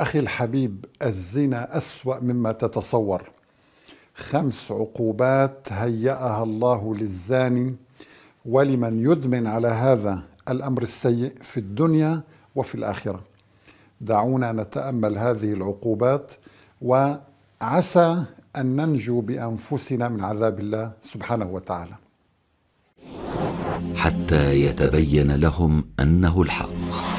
أخي الحبيب الزنا أسوأ مما تتصور خمس عقوبات هيأها الله للزاني ولمن يدمن على هذا الأمر السيء في الدنيا وفي الآخرة دعونا نتأمل هذه العقوبات وعسى أن ننجو بأنفسنا من عذاب الله سبحانه وتعالى حتى يتبين لهم أنه الحق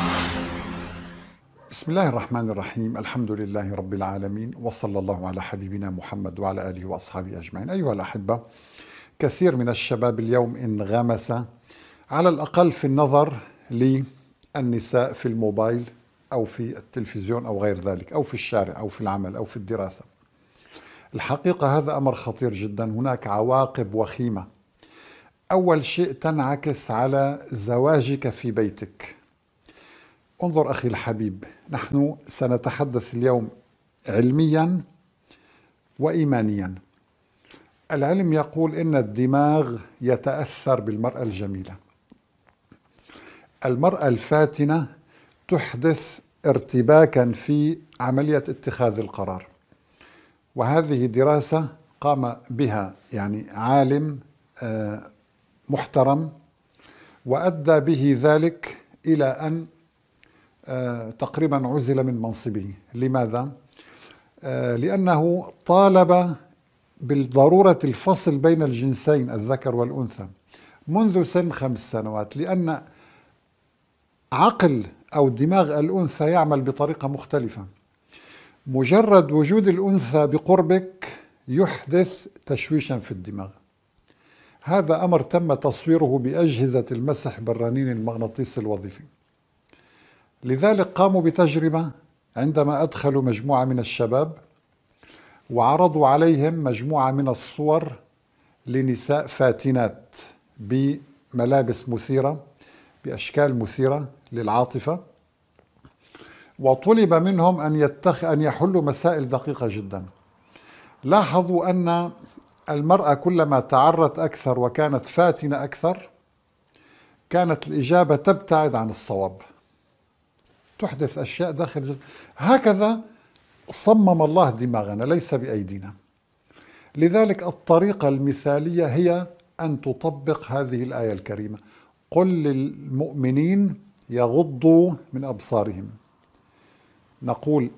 بسم الله الرحمن الرحيم الحمد لله رب العالمين وصلى الله على حبيبنا محمد وعلى آله وأصحابه أجمعين أيها الأحبة كثير من الشباب اليوم انغمس على الأقل في النظر للنساء في الموبايل أو في التلفزيون أو غير ذلك أو في الشارع أو في العمل أو في الدراسة الحقيقة هذا أمر خطير جدا هناك عواقب وخيمة أول شيء تنعكس على زواجك في بيتك انظر أخي الحبيب نحن سنتحدث اليوم علميا وإيمانيا العلم يقول إن الدماغ يتأثر بالمرأة الجميلة المرأة الفاتنة تحدث ارتباكا في عملية اتخاذ القرار وهذه دراسة قام بها يعني عالم آه، محترم وأدى به ذلك إلى أن آه، تقريبا عزل من منصبه لماذا؟ آه، لأنه طالب بالضرورة الفصل بين الجنسين الذكر والأنثى منذ سن خمس سنوات لأن عقل أو دماغ الأنثى يعمل بطريقة مختلفة مجرد وجود الأنثى بقربك يحدث تشويشا في الدماغ هذا أمر تم تصويره بأجهزة المسح بالرنين المغناطيسي الوظيفي لذلك قاموا بتجربة عندما أدخلوا مجموعة من الشباب وعرضوا عليهم مجموعة من الصور لنساء فاتنات بملابس مثيرة بأشكال مثيرة للعاطفة وطلب منهم أن, يتخ... أن يحلوا مسائل دقيقة جدا لاحظوا أن المرأة كلما تعرت أكثر وكانت فاتنة أكثر كانت الإجابة تبتعد عن الصواب تحدث أشياء داخل الجسم هكذا صمم الله دماغنا ليس بأيدينا لذلك الطريقة المثالية هي أن تطبق هذه الآية الكريمة قل للمؤمنين يغضوا من أبصارهم نقول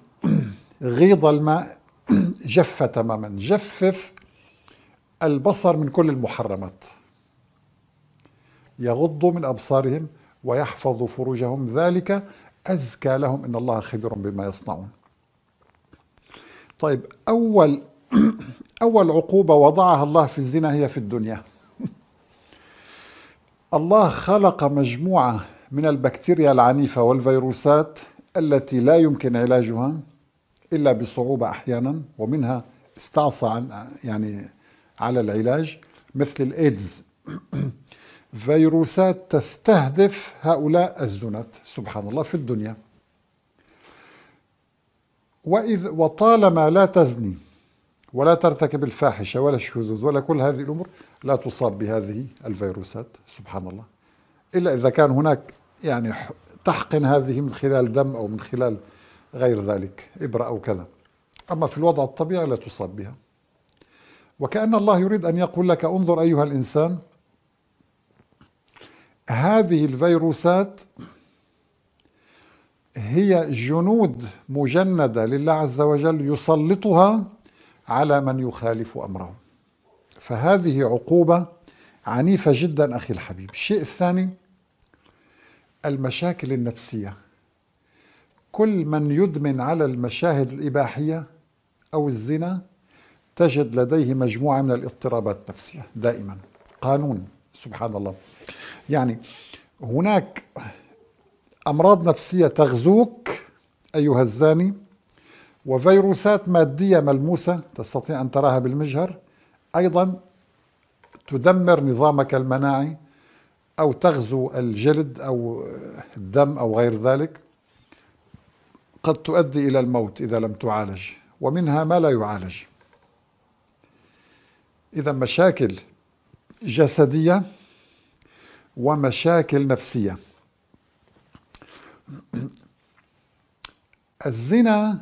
غيض الماء جف تماما جفف البصر من كل المحرمات يغضوا من أبصارهم ويحفظوا فروجهم ذلك أزكى لهم إن الله خبير بما يصنعون طيب أول أول عقوبة وضعها الله في الزنا هي في الدنيا الله خلق مجموعة من البكتيريا العنيفة والفيروسات التي لا يمكن علاجها إلا بصعوبة أحيانا ومنها استعصى عن يعني على العلاج مثل الإيدز فيروسات تستهدف هؤلاء الزنات سبحان الله في الدنيا وإذ وطالما لا تزني ولا ترتكب الفاحشة ولا الشذوذ ولا كل هذه الأمور لا تصاب بهذه الفيروسات سبحان الله إلا إذا كان هناك يعني تحقن هذه من خلال دم أو من خلال غير ذلك إبرة أو كذا أما في الوضع الطبيعي لا تصاب بها وكأن الله يريد أن يقول لك انظر أيها الإنسان هذه الفيروسات هي جنود مجندة لله عز وجل يسلطها على من يخالف أمره فهذه عقوبة عنيفة جدا أخي الحبيب الشيء الثاني المشاكل النفسية كل من يدمن على المشاهد الإباحية أو الزنا تجد لديه مجموعة من الاضطرابات النفسية دائما قانون سبحان الله يعني هناك أمراض نفسية تغزوك أيها الزاني وفيروسات مادية ملموسة تستطيع أن تراها بالمجهر أيضا تدمر نظامك المناعي أو تغزو الجلد أو الدم أو غير ذلك قد تؤدي إلى الموت إذا لم تعالج ومنها ما لا يعالج إذا مشاكل جسدية ومشاكل نفسية الزنا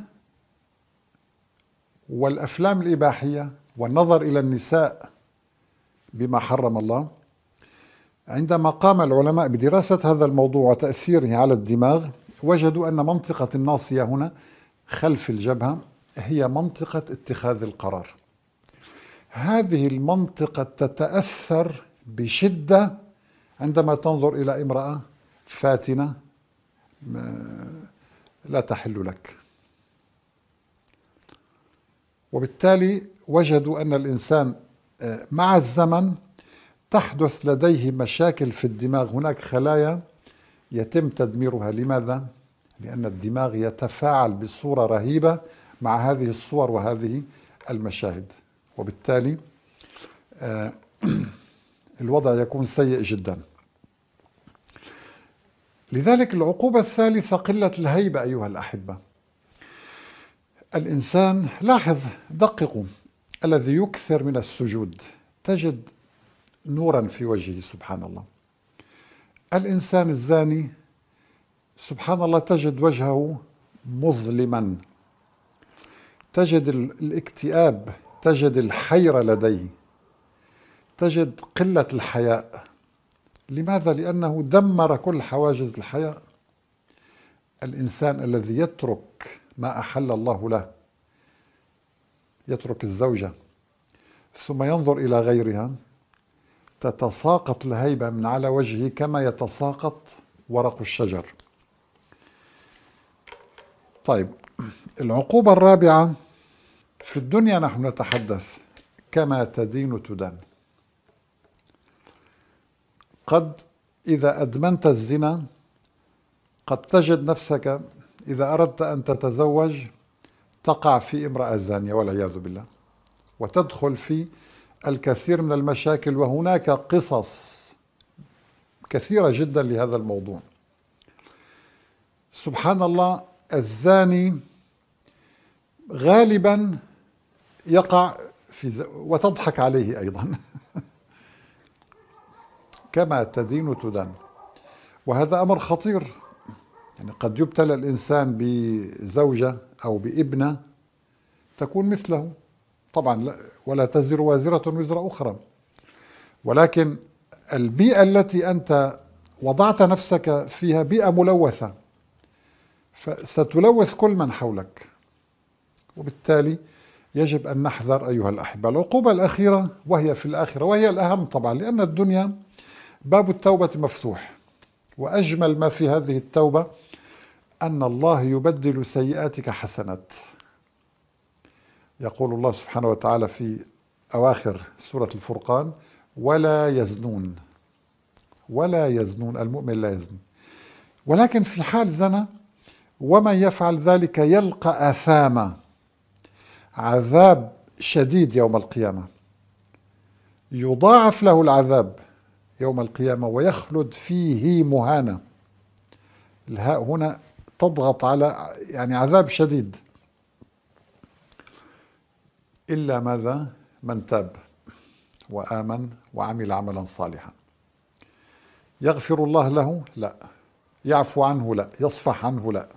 والأفلام الإباحية والنظر إلى النساء بما حرم الله عندما قام العلماء بدراسة هذا الموضوع وتأثيره على الدماغ وجدوا أن منطقة الناصية هنا خلف الجبهة هي منطقة اتخاذ القرار هذه المنطقة تتأثر بشدة عندما تنظر إلى امرأة فاتنة لا تحل لك وبالتالي وجدوا أن الإنسان آه، مع الزمن تحدث لديه مشاكل في الدماغ هناك خلايا يتم تدميرها لماذا؟ لأن الدماغ يتفاعل بصورة رهيبة مع هذه الصور وهذه المشاهد وبالتالي آه، الوضع يكون سيء جدا لذلك العقوبة الثالثة قلة الهيبة أيها الأحبة الإنسان لاحظ دققوا الذي يكثر من السجود تجد نورا في وجهه سبحان الله الإنسان الزاني سبحان الله تجد وجهه مظلما تجد الاكتئاب تجد الحيرة لديه تجد قلة الحياء لماذا؟ لأنه دمر كل حواجز الحياء الإنسان الذي يترك ما أحل الله له يترك الزوجة ثم ينظر إلى غيرها تتساقط الهيبة من على وجهه كما يتساقط ورق الشجر طيب العقوبة الرابعة في الدنيا نحن نتحدث كما تدين تدان قد إذا أدمنت الزنا قد تجد نفسك إذا أردت أن تتزوج تقع في امرأة زانية والعياذ بالله وتدخل في الكثير من المشاكل وهناك قصص كثيرة جدا لهذا الموضوع سبحان الله الزاني غالبا يقع في ز... وتضحك عليه أيضا كما تدين تدان وهذا أمر خطير يعني قد يبتلى الإنسان بزوجة أو بابنة تكون مثله طبعا لا ولا تزر وازرة وزر أخرى ولكن البيئة التي أنت وضعت نفسك فيها بيئة ملوثة فستلوث كل من حولك وبالتالي يجب أن نحذر أيها الأحبة العقوبة الأخيرة وهي في الآخرة وهي الأهم طبعا لأن الدنيا باب التوبة مفتوح وأجمل ما في هذه التوبة أن الله يبدل سيئاتك حسنات يقول الله سبحانه وتعالى في أواخر سورة الفرقان ولا يزنون ولا يزنون المؤمن لا يزن ولكن في حال زنى ومن يفعل ذلك يلقى آثاما عذاب شديد يوم القيامة يضاعف له العذاب يوم القيامة ويخلد فيه مهانة الهاء هنا تضغط على يعني عذاب شديد إلا ماذا من تاب وآمن وعمل عملا صالحا يغفر الله له لا يعفو عنه لا يصفح عنه لا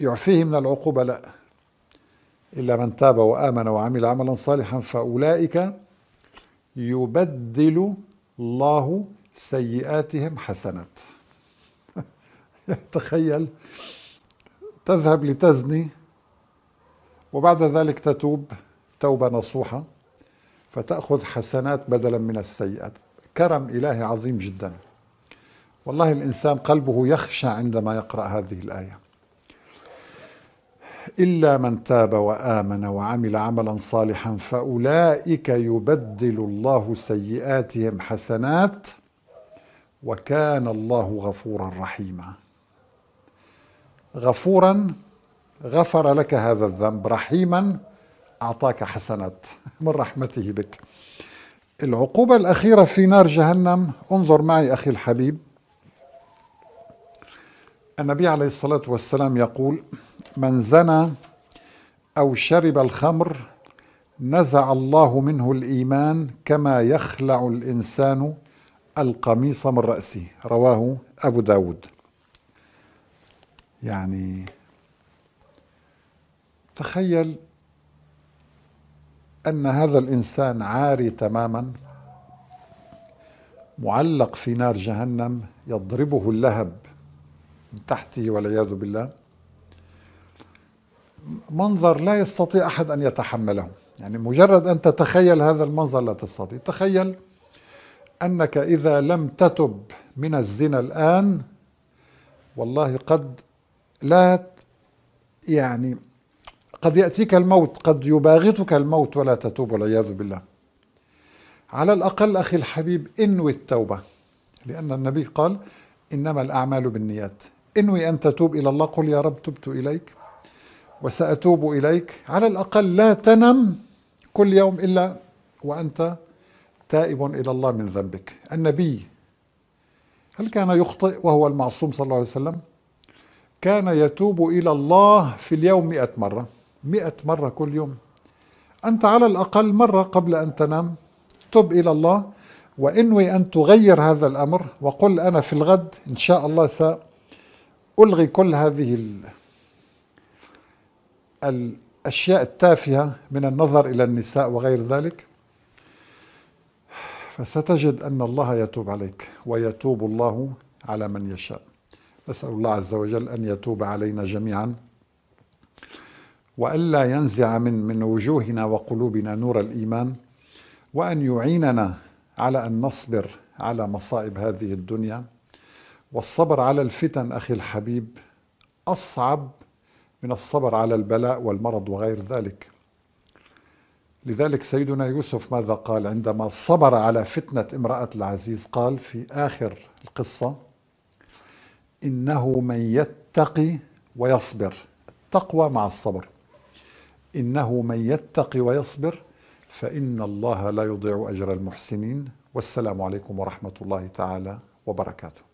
يعفيه من العقوبة لا إلا من تاب وآمن وعمل عملا صالحا فأولئك يبدل الله سيئاتهم حسنات تخيل تذهب لتزني وبعد ذلك تتوب توبة نصوحة فتأخذ حسنات بدلا من السيئات كرم إلهي عظيم جدا والله الإنسان قلبه يخشى عندما يقرأ هذه الآية إلا من تاب وآمن وعمل عملا صالحا فأولئك يبدل الله سيئاتهم حسنات وكان الله غفورا رحيما غفورا غفر لك هذا الذنب رحيما أعطاك حسنات من رحمته بك العقوبة الأخيرة في نار جهنم انظر معي أخي الحبيب النبي عليه الصلاة والسلام يقول من زنى أو شرب الخمر نزع الله منه الإيمان كما يخلع الإنسان القميص من رأسه رواه أبو داود يعني تخيل أن هذا الإنسان عاري تماما معلق في نار جهنم يضربه اللهب من تحته والعياذ بالله منظر لا يستطيع أحد أن يتحمله يعني مجرد أن تتخيل هذا المنظر لا تستطيع تخيل أنك إذا لم تتب من الزنا الآن والله قد لا يعني قد يأتيك الموت قد يباغتك الموت ولا تتوب والعياذ بالله على الأقل أخي الحبيب انوي التوبة لأن النبي قال إنما الأعمال بالنيات انوي أن تتوب إلى الله قل يا رب تبت إليك وسأتوب إليك على الأقل لا تنم كل يوم إلا وأنت تائب إلى الله من ذنبك النبي هل كان يخطئ وهو المعصوم صلى الله عليه وسلم كان يتوب إلى الله في اليوم مئة مرة مئة مرة كل يوم أنت على الأقل مرة قبل أن تنام تب إلى الله وانوي أن تغير هذا الأمر وقل أنا في الغد إن شاء الله سألغي كل هذه الأشياء التافهة من النظر إلى النساء وغير ذلك فستجد أن الله يتوب عليك ويتوب الله على من يشاء نسأل الله عز وجل أن يتوب علينا جميعا وألا ينزع من من وجوهنا وقلوبنا نور الإيمان وأن يعيننا على أن نصبر على مصائب هذه الدنيا والصبر على الفتن أخي الحبيب أصعب من الصبر على البلاء والمرض وغير ذلك لذلك سيدنا يوسف ماذا قال عندما صبر على فتنة امرأة العزيز قال في آخر القصة إنه من يتقي ويصبر التقوى مع الصبر إنه من يتقي ويصبر فإن الله لا يضيع أجر المحسنين والسلام عليكم ورحمة الله تعالى وبركاته